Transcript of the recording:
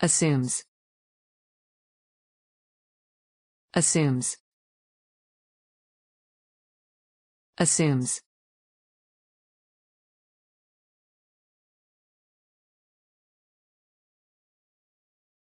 assumes assumes assumes